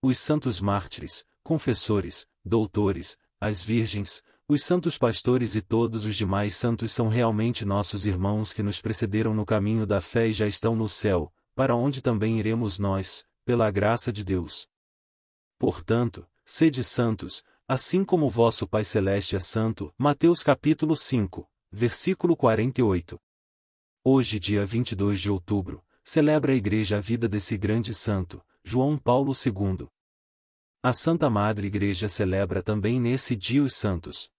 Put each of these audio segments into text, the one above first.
os santos mártires, confessores, doutores, as virgens, os santos pastores e todos os demais santos são realmente nossos irmãos que nos precederam no caminho da fé e já estão no céu, para onde também iremos nós, pela graça de Deus. Portanto, sede santos, assim como vosso Pai celeste é santo. Mateus capítulo 5, versículo 48. Hoje, dia 22 de outubro, celebra a igreja a vida desse grande santo, João Paulo II. A Santa Madre Igreja celebra também nesse dia os santos.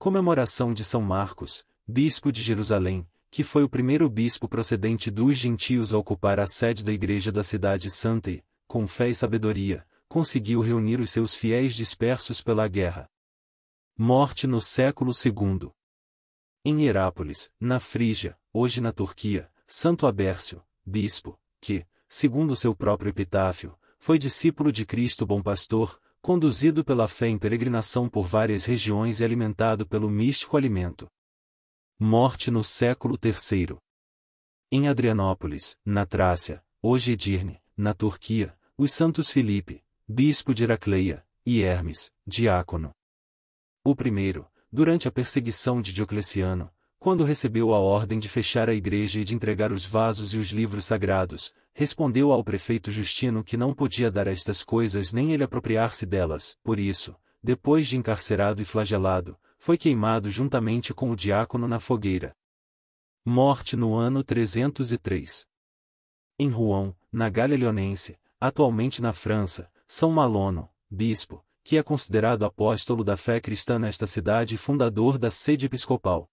Comemoração de São Marcos, bispo de Jerusalém, que foi o primeiro bispo procedente dos gentios a ocupar a sede da Igreja da Cidade Santa e, com fé e sabedoria, conseguiu reunir os seus fiéis dispersos pela guerra. Morte no século II. Em Herápolis, na Frígia, hoje na Turquia, Santo Abércio, bispo, que, segundo seu próprio epitáfio, foi discípulo de Cristo Bom Pastor, conduzido pela fé em peregrinação por várias regiões e alimentado pelo místico alimento. Morte no século III. Em Adrianópolis, na Trácia, hoje Edirne, na Turquia, os santos Filipe, bispo de Heracleia, e Hermes, diácono. O primeiro, durante a perseguição de Diocleciano, quando recebeu a ordem de fechar a igreja e de entregar os vasos e os livros sagrados, respondeu ao prefeito Justino que não podia dar estas coisas nem ele apropriar-se delas, por isso, depois de encarcerado e flagelado, foi queimado juntamente com o diácono na fogueira. Morte no ano 303. Em Rouen, na Galha Leonense, atualmente na França, São Malono, bispo, que é considerado apóstolo da fé cristã nesta cidade e fundador da sede episcopal.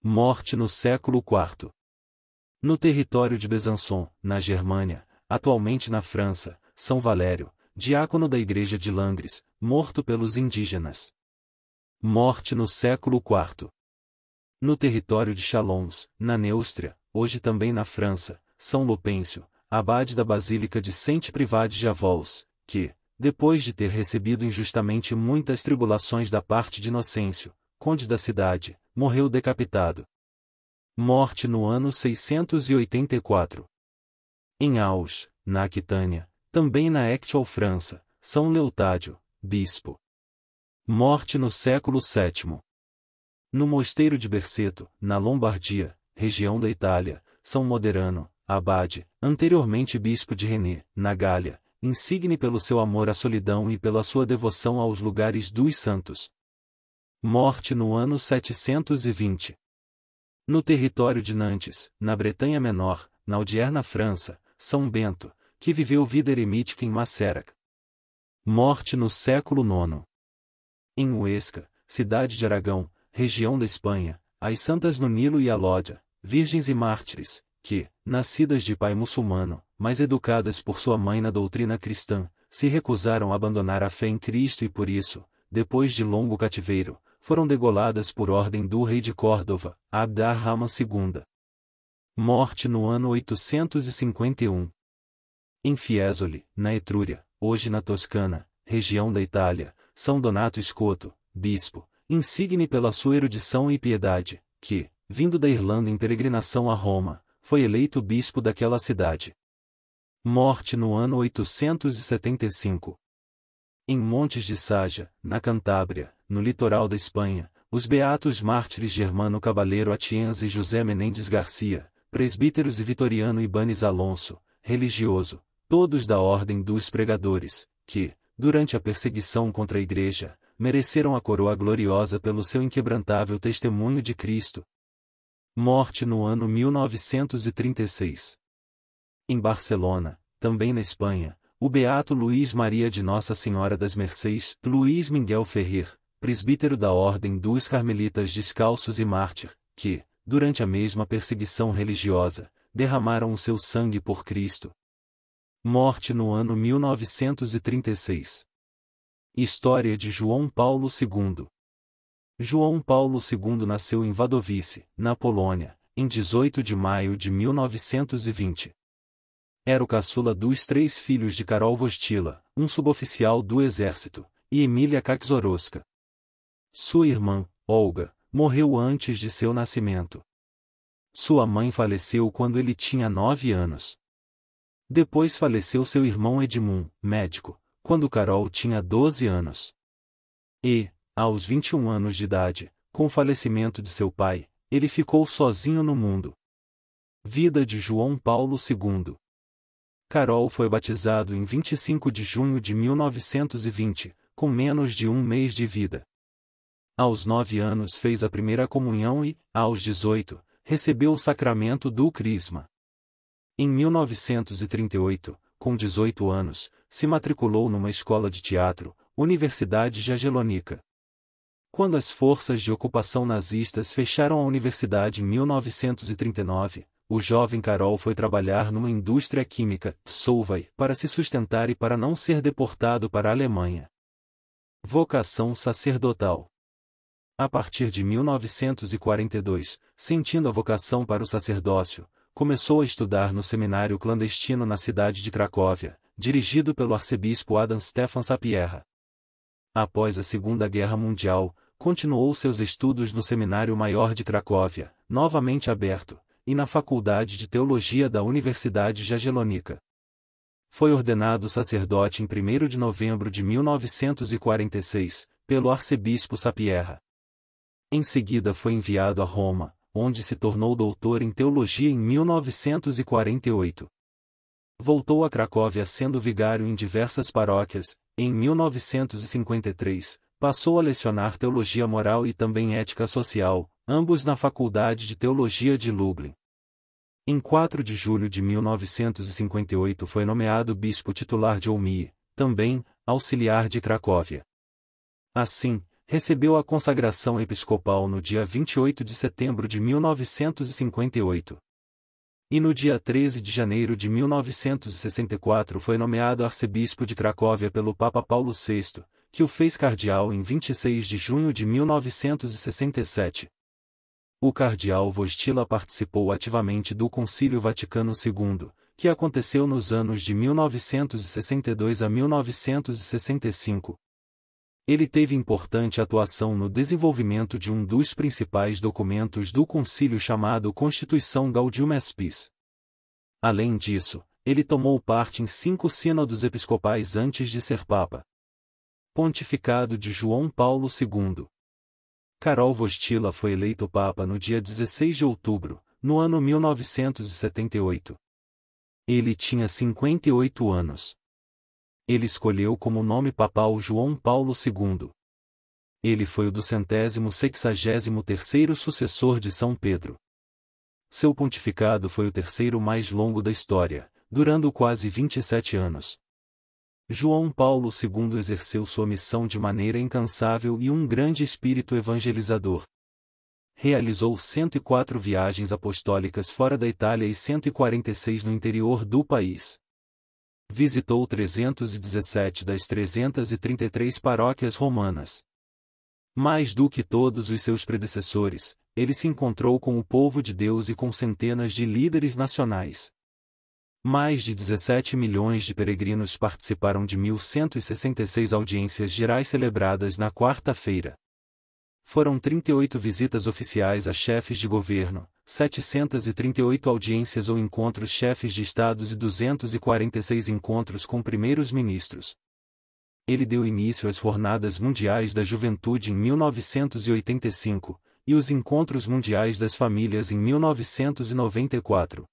Morte no século IV. No território de Besançon, na Germânia, atualmente na França, São Valério, diácono da igreja de Langres, morto pelos indígenas. Morte no século IV. No território de Chalons, na Neústria, hoje também na França, São Lupêncio, abade da Basílica de Saint-Privat de Javols, que, depois de ter recebido injustamente muitas tribulações da parte de Inocêncio, conde da cidade, morreu decapitado, Morte no ano 684. Em Aus, na Aquitânia, também na Actual França, São Leotádio, bispo. Morte no século VII. No mosteiro de Berceto, na Lombardia, região da Itália, São Moderano, abade, anteriormente bispo de René, na Gália, insigne pelo seu amor à solidão e pela sua devoção aos lugares dos santos. Morte no ano 720. No território de Nantes, na Bretanha Menor, na odierna França, São Bento, que viveu vida eremítica em Macerac. Morte no século IX. Em Huesca, cidade de Aragão, região da Espanha, as santas no Nilo e Alódia, virgens e mártires, que, nascidas de pai muçulmano, mas educadas por sua mãe na doutrina cristã, se recusaram a abandonar a fé em Cristo e por isso, depois de longo cativeiro, foram degoladas por ordem do rei de Córdova, abd ar II. Morte no ano 851. Em Fiesole, na Etrúria, hoje na Toscana, região da Itália, São Donato Escoto, bispo, insigne pela sua erudição e piedade, que, vindo da Irlanda em peregrinação a Roma, foi eleito bispo daquela cidade. Morte no ano 875. Em Montes de Saja, na Cantábria, no litoral da Espanha, os beatos mártires Germano Cabaleiro Atienza e José Menendez Garcia, presbíteros e Vitoriano Ibanes Alonso, religioso, todos da Ordem dos Pregadores, que, durante a perseguição contra a Igreja, mereceram a coroa gloriosa pelo seu inquebrantável testemunho de Cristo. Morte no ano 1936. Em Barcelona, também na Espanha, o beato Luiz Maria de Nossa Senhora das Mercês, Luiz Miguel Ferrer, presbítero da Ordem dos Carmelitas Descalços e mártir, que, durante a mesma perseguição religiosa, derramaram o seu sangue por Cristo. Morte no ano 1936. História de João Paulo II. João Paulo II nasceu em Wadowice, na Polônia, em 18 de maio de 1920. Era o caçula dos três filhos de Karol Wojtyla, um suboficial do exército, e Emília Kaczorowska. Sua irmã, Olga, morreu antes de seu nascimento. Sua mãe faleceu quando ele tinha nove anos. Depois faleceu seu irmão Edmund, médico, quando Carol tinha 12 anos. E, aos 21 anos de idade, com o falecimento de seu pai, ele ficou sozinho no mundo. Vida de João Paulo II. Carol foi batizado em 25 de junho de 1920, com menos de um mês de vida aos nove anos fez a primeira comunhão e, aos 18, recebeu o sacramento do Crisma. Em 1938, com 18 anos, se matriculou numa escola de teatro, Universidade Jagellonica. Quando as forças de ocupação nazistas fecharam a universidade em 1939, o jovem Carol foi trabalhar numa indústria química, Solvay, para se sustentar e para não ser deportado para a Alemanha. Vocação sacerdotal a partir de 1942, sentindo a vocação para o sacerdócio, começou a estudar no seminário clandestino na cidade de Cracóvia, dirigido pelo arcebispo Adam Stefan Sapieha. Após a Segunda Guerra Mundial, continuou seus estudos no Seminário Maior de Cracóvia, novamente aberto, e na Faculdade de Teologia da Universidade Jagellonica. Foi ordenado sacerdote em 1 de novembro de 1946, pelo arcebispo Sapieha. Em seguida foi enviado a Roma, onde se tornou doutor em teologia em 1948. Voltou a Cracóvia sendo vigário em diversas paróquias. Em 1953, passou a lecionar teologia moral e também ética social, ambos na Faculdade de Teologia de Lublin. Em 4 de julho de 1958 foi nomeado bispo titular de Olmi, também auxiliar de Cracóvia. Assim, recebeu a consagração episcopal no dia 28 de setembro de 1958. E no dia 13 de janeiro de 1964 foi nomeado arcebispo de Cracóvia pelo Papa Paulo VI, que o fez cardeal em 26 de junho de 1967. O cardeal Vojtila participou ativamente do Concílio Vaticano II, que aconteceu nos anos de 1962 a 1965, ele teve importante atuação no desenvolvimento de um dos principais documentos do concílio chamado Constituição Gaudium Espis. Além disso, ele tomou parte em cinco sínodos episcopais antes de ser papa. Pontificado de João Paulo II. Karol Wojtyla foi eleito papa no dia 16 de outubro, no ano 1978. Ele tinha 58 anos ele escolheu como nome papal João Paulo II. Ele foi o do centésimo sexagésimo terceiro sucessor de São Pedro. Seu pontificado foi o terceiro mais longo da história, durando quase 27 anos. João Paulo II exerceu sua missão de maneira incansável e um grande espírito evangelizador. Realizou 104 viagens apostólicas fora da Itália e 146 no interior do país visitou 317 das 333 paróquias romanas. Mais do que todos os seus predecessores, ele se encontrou com o povo de Deus e com centenas de líderes nacionais. Mais de 17 milhões de peregrinos participaram de 1.166 audiências gerais celebradas na quarta-feira. Foram 38 visitas oficiais a chefes de governo, 738 audiências ou encontros chefes de estados e 246 encontros com primeiros ministros. Ele deu início às Jornadas Mundiais da Juventude em 1985 e os Encontros Mundiais das Famílias em 1994.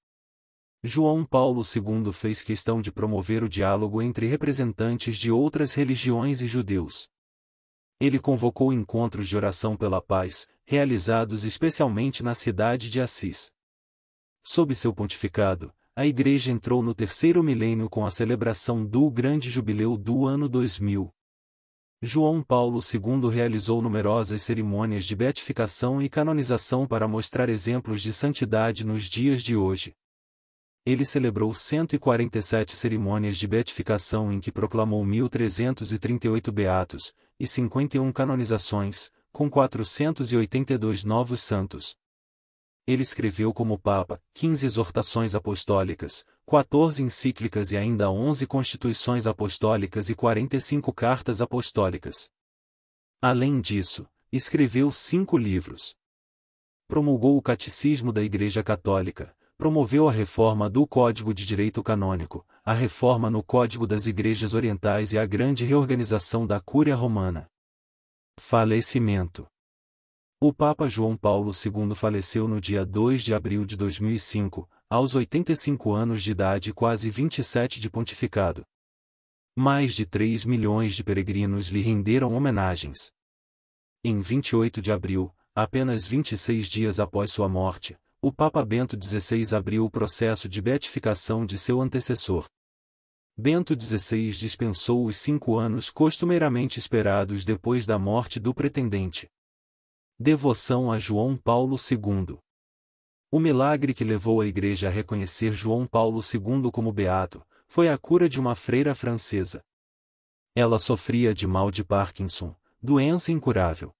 João Paulo II fez questão de promover o diálogo entre representantes de outras religiões e judeus ele convocou encontros de oração pela paz, realizados especialmente na cidade de Assis. Sob seu pontificado, a Igreja entrou no terceiro milênio com a celebração do Grande Jubileu do ano 2000. João Paulo II realizou numerosas cerimônias de beatificação e canonização para mostrar exemplos de santidade nos dias de hoje ele celebrou 147 cerimônias de beatificação em que proclamou 1.338 beatos e 51 canonizações, com 482 novos santos. Ele escreveu como Papa 15 exortações apostólicas, 14 encíclicas e ainda 11 constituições apostólicas e 45 cartas apostólicas. Além disso, escreveu cinco livros. Promulgou o Catecismo da Igreja Católica, promoveu a reforma do Código de Direito Canônico, a reforma no Código das Igrejas Orientais e a grande reorganização da Cúria Romana. Falecimento O Papa João Paulo II faleceu no dia 2 de abril de 2005, aos 85 anos de idade e quase 27 de pontificado. Mais de 3 milhões de peregrinos lhe renderam homenagens. Em 28 de abril, apenas 26 dias após sua morte, o Papa Bento XVI abriu o processo de beatificação de seu antecessor. Bento XVI dispensou os cinco anos costumeiramente esperados depois da morte do pretendente. Devoção a João Paulo II. O milagre que levou a Igreja a reconhecer João Paulo II como beato foi a cura de uma freira francesa. Ela sofria de mal de Parkinson, doença incurável.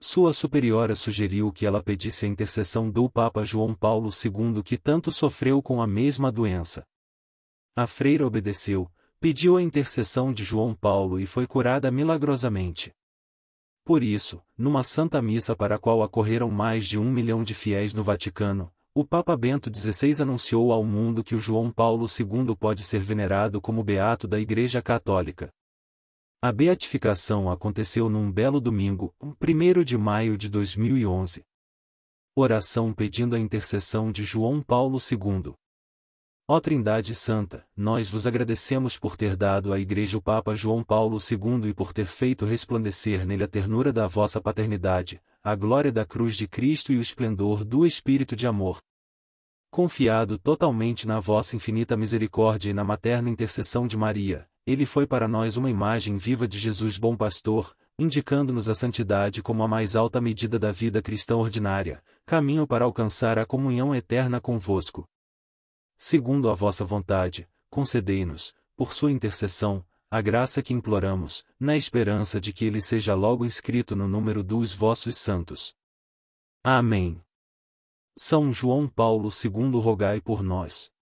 Sua superiora sugeriu que ela pedisse a intercessão do Papa João Paulo II que tanto sofreu com a mesma doença. A freira obedeceu, pediu a intercessão de João Paulo e foi curada milagrosamente. Por isso, numa santa missa para a qual acorreram mais de um milhão de fiéis no Vaticano, o Papa Bento XVI anunciou ao mundo que o João Paulo II pode ser venerado como beato da Igreja Católica. A beatificação aconteceu num belo domingo, 1 de maio de 2011. Oração pedindo a intercessão de João Paulo II. Ó Trindade Santa, nós vos agradecemos por ter dado à Igreja o Papa João Paulo II e por ter feito resplandecer nele a ternura da vossa paternidade, a glória da cruz de Cristo e o esplendor do Espírito de amor. Confiado totalmente na vossa infinita misericórdia e na materna intercessão de Maria, ele foi para nós uma imagem viva de Jesus bom pastor, indicando-nos a santidade como a mais alta medida da vida cristã ordinária, caminho para alcançar a comunhão eterna convosco. Segundo a vossa vontade, concedei-nos, por sua intercessão, a graça que imploramos, na esperança de que ele seja logo inscrito no número dos vossos santos. Amém. São João Paulo II rogai por nós.